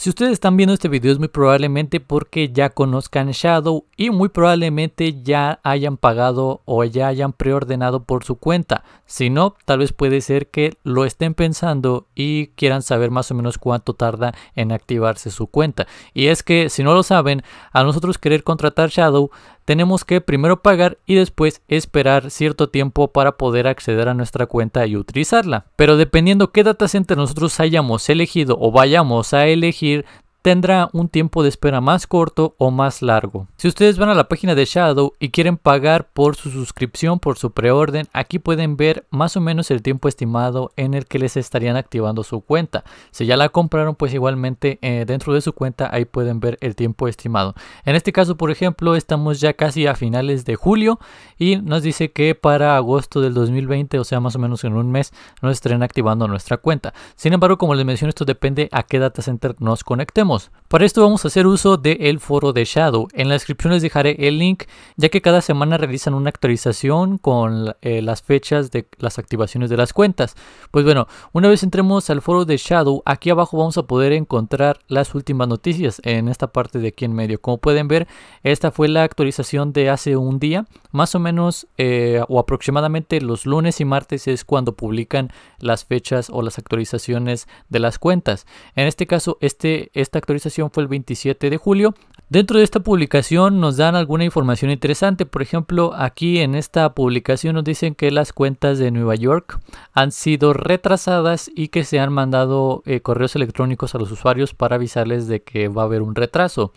Si ustedes están viendo este video es muy probablemente porque ya conozcan Shadow y muy probablemente ya hayan pagado o ya hayan preordenado por su cuenta. Si no, tal vez puede ser que lo estén pensando y quieran saber más o menos cuánto tarda en activarse su cuenta. Y es que si no lo saben, a nosotros querer contratar Shadow tenemos que primero pagar y después esperar cierto tiempo para poder acceder a nuestra cuenta y utilizarla. Pero dependiendo qué data center nosotros hayamos elegido o vayamos a elegir, फिर tendrá un tiempo de espera más corto o más largo. Si ustedes van a la página de Shadow y quieren pagar por su suscripción, por su preorden, aquí pueden ver más o menos el tiempo estimado en el que les estarían activando su cuenta. Si ya la compraron, pues igualmente eh, dentro de su cuenta ahí pueden ver el tiempo estimado. En este caso, por ejemplo, estamos ya casi a finales de julio y nos dice que para agosto del 2020, o sea, más o menos en un mes, nos estarán activando nuestra cuenta. Sin embargo, como les mencioné, esto depende a qué data center nos conectemos. Para esto vamos a hacer uso del foro de Shadow. En la descripción les dejaré el link, ya que cada semana realizan una actualización con eh, las fechas de las activaciones de las cuentas. Pues bueno, una vez entremos al foro de Shadow, aquí abajo vamos a poder encontrar las últimas noticias en esta parte de aquí en medio. Como pueden ver, esta fue la actualización de hace un día. Más o menos eh, o aproximadamente los lunes y martes es cuando publican las fechas o las actualizaciones de las cuentas. En este caso, este, esta actualización fue el 27 de julio. Dentro de esta publicación nos dan alguna información interesante. Por ejemplo, aquí en esta publicación nos dicen que las cuentas de Nueva York han sido retrasadas y que se han mandado eh, correos electrónicos a los usuarios para avisarles de que va a haber un retraso.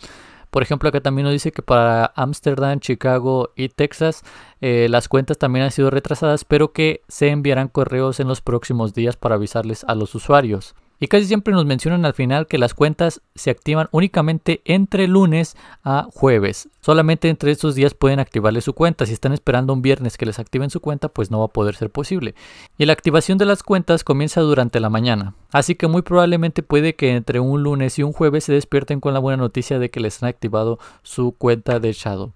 Por ejemplo, acá también nos dice que para Ámsterdam, Chicago y Texas eh, las cuentas también han sido retrasadas, pero que se enviarán correos en los próximos días para avisarles a los usuarios. Y casi siempre nos mencionan al final que las cuentas se activan únicamente entre lunes a jueves. Solamente entre estos días pueden activarle su cuenta. Si están esperando un viernes que les activen su cuenta, pues no va a poder ser posible. Y la activación de las cuentas comienza durante la mañana. Así que muy probablemente puede que entre un lunes y un jueves se despierten con la buena noticia de que les han activado su cuenta de Shadow.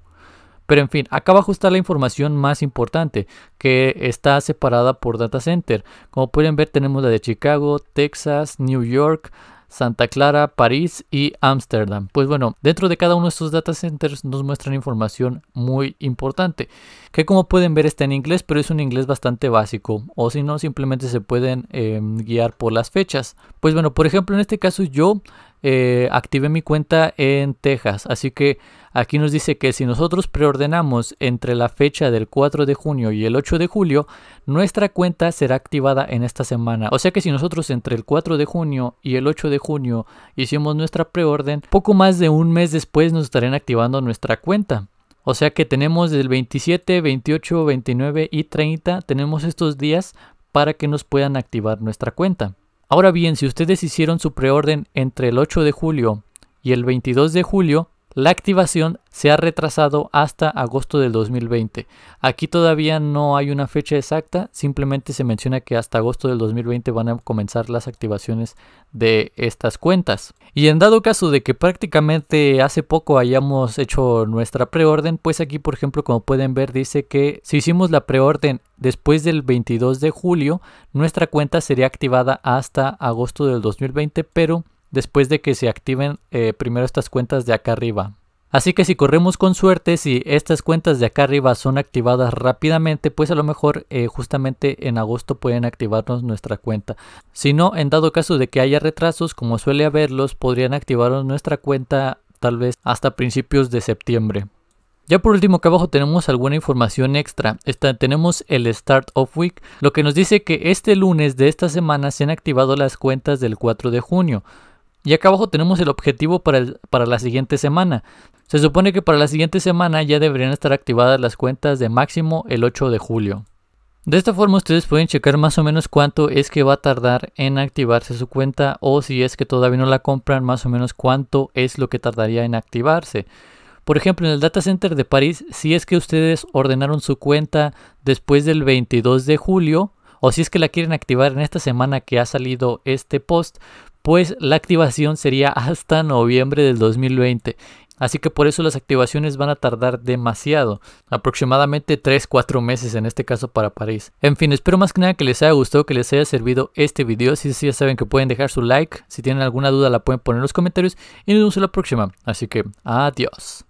Pero en fin, acá abajo está la información más importante que está separada por data center. Como pueden ver tenemos la de Chicago, Texas, New York, Santa Clara, París y Ámsterdam. Pues bueno, dentro de cada uno de estos data centers nos muestran información muy importante, que como pueden ver está en inglés, pero es un inglés bastante básico, o si no, simplemente se pueden em, guiar por las fechas. Pues bueno, por ejemplo, en este caso yo eh, activé mi cuenta en Texas. Así que aquí nos dice que si nosotros preordenamos entre la fecha del 4 de junio y el 8 de julio, nuestra cuenta será activada en esta semana. O sea que si nosotros entre el 4 de junio y el 8 de junio hicimos nuestra preorden, poco más de un mes después nos estarán activando nuestra cuenta. O sea que tenemos el 27, 28, 29 y 30, tenemos estos días para que nos puedan activar nuestra cuenta. Ahora bien, si ustedes hicieron su preorden entre el 8 de julio y el 22 de julio, la activación se ha retrasado hasta agosto del 2020. Aquí todavía no hay una fecha exacta, simplemente se menciona que hasta agosto del 2020 van a comenzar las activaciones de estas cuentas. Y en dado caso de que prácticamente hace poco hayamos hecho nuestra preorden, pues aquí por ejemplo como pueden ver dice que si hicimos la preorden después del 22 de julio, nuestra cuenta sería activada hasta agosto del 2020, pero después de que se activen eh, primero estas cuentas de acá arriba. Así que si corremos con suerte, si estas cuentas de acá arriba son activadas rápidamente, pues a lo mejor eh, justamente en agosto pueden activarnos nuestra cuenta. Si no, en dado caso de que haya retrasos, como suele haberlos, podrían activarnos nuestra cuenta tal vez hasta principios de septiembre. Ya por último acá abajo tenemos alguna información extra. tenemos el Start of Week, lo que nos dice que este lunes de esta semana se han activado las cuentas del 4 de junio. Y acá abajo tenemos el objetivo para, para la siguiente semana. Se supone que para la siguiente semana ya deberían estar activadas las cuentas de máximo el 8 de julio. De esta forma ustedes pueden checar más o menos cuánto es que va a tardar en activarse su cuenta o si es que todavía no la compran, más o menos cuánto es lo que tardaría en activarse. Por ejemplo, en el data center de París, si es que ustedes ordenaron su cuenta después del 22 de julio, o si es que la quieren activar en esta semana que ha salido este post, pues la activación sería hasta noviembre del 2020. Así que por eso las activaciones van a tardar demasiado, aproximadamente 3-4 meses en este caso para París. En fin, espero más que nada que les haya gustado, que les haya servido este video. Si ya saben que pueden dejar su like, si tienen alguna duda la pueden poner en los comentarios y nos vemos en la próxima. Así que adiós.